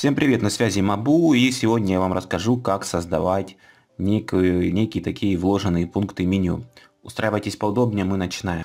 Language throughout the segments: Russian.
Всем привет, на связи Мабу, и сегодня я вам расскажу, как создавать некую, некие такие вложенные пункты меню. Устраивайтесь поудобнее, мы начинаем.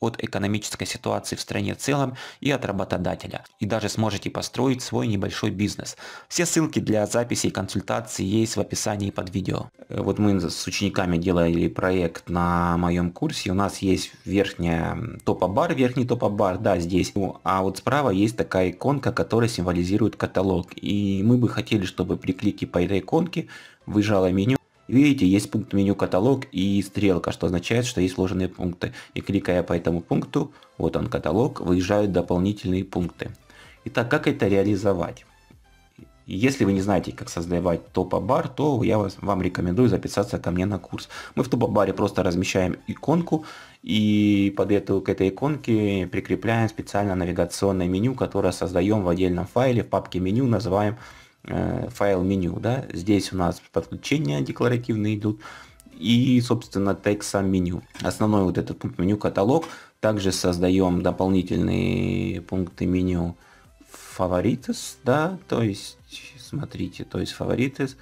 от экономической ситуации в стране в целом и от работодателя. И даже сможете построить свой небольшой бизнес. Все ссылки для записи и консультации есть в описании под видео. Э, вот мы с учениками делали проект на моем курсе. У нас есть верхняя топа-бар, верхний топа-бар, да, здесь. Ну, а вот справа есть такая иконка, которая символизирует каталог. И мы бы хотели, чтобы при клике по этой иконке выжало меню, Видите, есть пункт меню каталог и стрелка, что означает, что есть сложенные пункты. И кликая по этому пункту, вот он каталог, выезжают дополнительные пункты. Итак, как это реализовать? Если вы не знаете, как создавать топобар, то я вас, вам рекомендую записаться ко мне на курс. Мы в топобаре просто размещаем иконку и под эту, к этой иконке прикрепляем специально навигационное меню, которое создаем в отдельном файле, в папке меню называем Э, файл меню, да, здесь у нас подключения декларативные идут, и, собственно, тег сам меню. Основной вот этот пункт меню каталог. Также создаем дополнительные пункты меню фаворитес, да, то есть, смотрите, то есть фаворитес,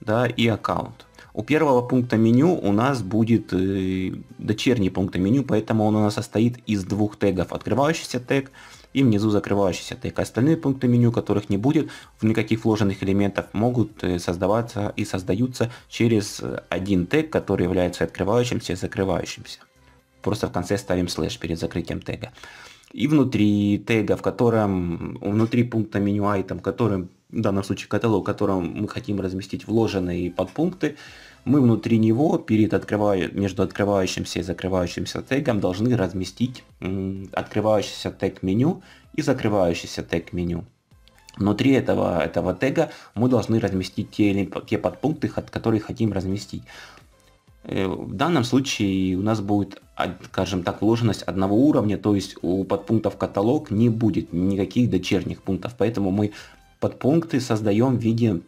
да, и аккаунт. У первого пункта меню у нас будет э, дочерний пункт меню, поэтому он у нас состоит из двух тегов. Открывающийся тег и внизу закрывающийся тег. Остальные пункты меню, которых не будет, в никаких вложенных элементов могут э, создаваться и создаются через э, один тег, который является открывающимся и закрывающимся. Просто в конце ставим слэш перед закрытием тега. И внутри тега, в котором, внутри пункта меню item, которым в данном случае каталог, в котором мы хотим разместить вложенные подпункты, мы внутри него перед открывая, между открывающимся и закрывающимся тегом должны разместить открывающийся тег меню и закрывающийся тег меню. Внутри этого, этого тега мы должны разместить те, или, те подпункты, которые хотим разместить. Э, в данном случае у нас будет, скажем так, вложенность одного уровня, то есть у подпунктов каталог не будет никаких дочерних пунктов, поэтому мы подпункты создаем в виде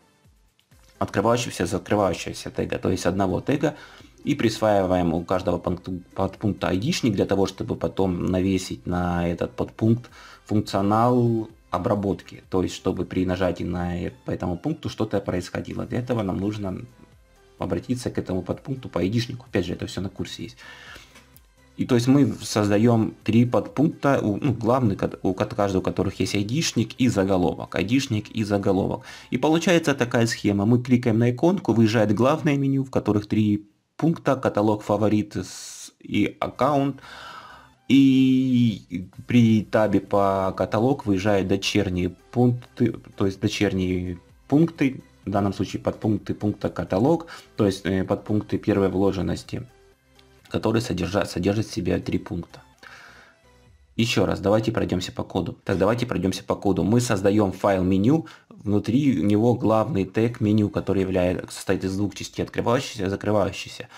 открывающегося закрывающегося тега, то есть одного тега, и присваиваем у каждого подпункта айдишник для того, чтобы потом навесить на этот подпункт функционал обработки, то есть чтобы при нажатии на э, по этому пункту что-то происходило. Для этого нам нужно обратиться к этому подпункту по айдишнику. Опять же, это все на курсе есть. И то есть мы создаем три подпункта, ну, главный, у каждого у которых есть айдишник и заголовок. Айдишник и заголовок. И получается такая схема. Мы кликаем на иконку, выезжает главное меню, в которых три пункта, каталог, фаворит и аккаунт. И при табе по каталог выезжают дочерние пункты, то есть дочерние пункты, в данном случае подпункты пункта каталог, то есть э, подпункты первой вложенности – который содержит содержит в себе три пункта. Еще раз, давайте пройдемся по коду. Так, давайте пройдемся по коду. Мы создаем файл меню, внутри него главный тег меню, который является, состоит из двух частей, открывающийся и закрывающийся.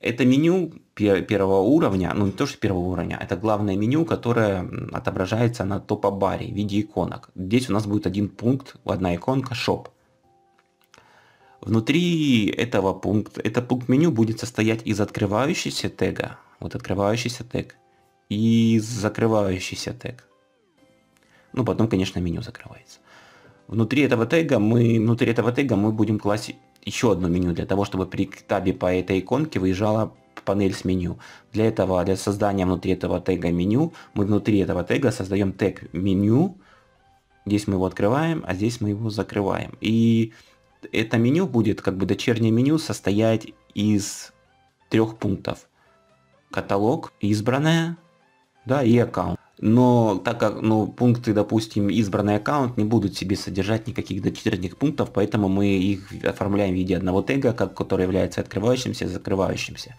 Это меню первого уровня, ну не то, что первого уровня, это главное меню, которое отображается на топ-баре в виде иконок. Здесь у нас будет один пункт, одна иконка, shop. Внутри этого пункта, это пункт меню будет состоять из открывающейся тега, вот открывающийся тег, и закрывающийся тег. Ну, потом, конечно, меню закрывается. Внутри этого тега мы, внутри этого тега мы будем класть еще одно меню для того, чтобы при табе по этой иконке выезжала панель с меню. Для этого, для создания внутри этого тега меню, мы внутри этого тега создаем тег меню. Здесь мы его открываем, а здесь мы его закрываем. И это меню будет, как бы дочернее меню, состоять из трех пунктов. Каталог, избранное, да, и аккаунт но так как ну, пункты, допустим, избранный аккаунт не будут себе содержать никаких дочерних пунктов, поэтому мы их оформляем в виде одного тега, как, который является открывающимся и закрывающимся.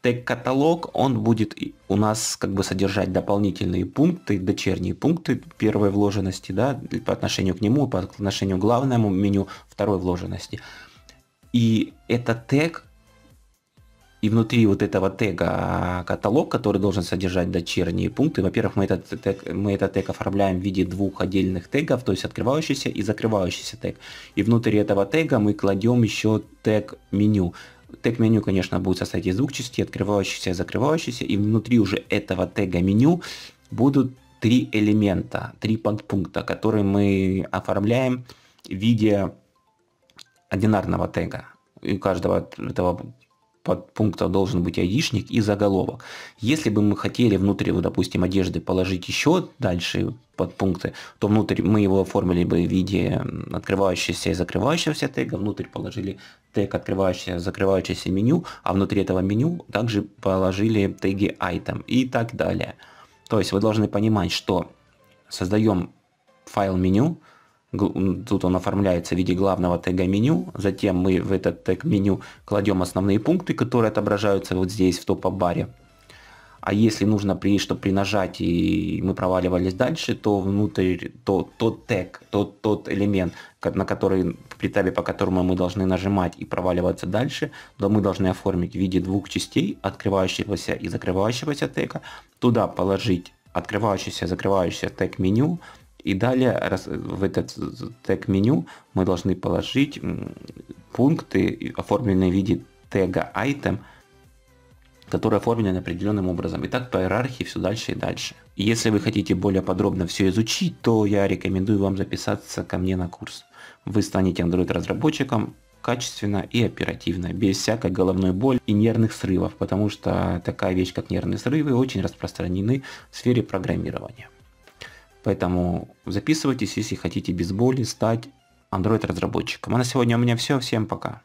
Тег-каталог, он будет у нас как бы содержать дополнительные пункты, дочерние пункты первой вложенности, да, по отношению к нему, по отношению к главному меню второй вложенности. И этот тег и внутри вот этого тега а, каталог, который должен содержать дочерние пункты, во-первых, мы этот, тег, мы этот тег оформляем в виде двух отдельных тегов, то есть открывающийся и закрывающийся тег. И внутри этого тега мы кладем еще тег меню. Тег меню, конечно, будет состоять из двух частей, открывающийся и закрывающийся, и внутри уже этого тега меню будут три элемента, три подпункта, которые мы оформляем в виде одинарного тега. И у каждого этого подпунктов должен быть айдишник и заголовок. Если бы мы хотели внутри, вот, допустим, одежды положить еще дальше подпункты, то внутрь мы его оформили бы в виде открывающегося и закрывающегося тега, внутрь положили тег открывающееся, закрывающееся меню, а внутри этого меню также положили теги item и так далее. То есть вы должны понимать, что создаем файл меню, Тут он оформляется в виде главного тега меню. Затем мы в этот тег меню кладем основные пункты, которые отображаются вот здесь в топ-баре. А если нужно, при, чтобы при нажатии мы проваливались дальше, то внутрь, то, тот тег, тот, тот элемент, на который, при табе, по которому мы должны нажимать и проваливаться дальше, то мы должны оформить в виде двух частей, открывающегося и закрывающегося тега. Туда положить открывающийся и закрывающийся тег меню, и далее э, в этот тег меню мы должны положить пункты, оформленные в виде тега item, которые оформлены определенным образом. И так по иерархии все дальше и дальше. если вы хотите более подробно все изучить, то я рекомендую вам записаться ко мне на курс. Вы станете Android-разработчиком качественно и оперативно, без всякой головной боли и нервных срывов, потому что такая вещь, как нервные срывы, очень распространены в сфере программирования. Поэтому записывайтесь, если хотите без боли стать Android-разработчиком. А на сегодня у меня все. Всем пока.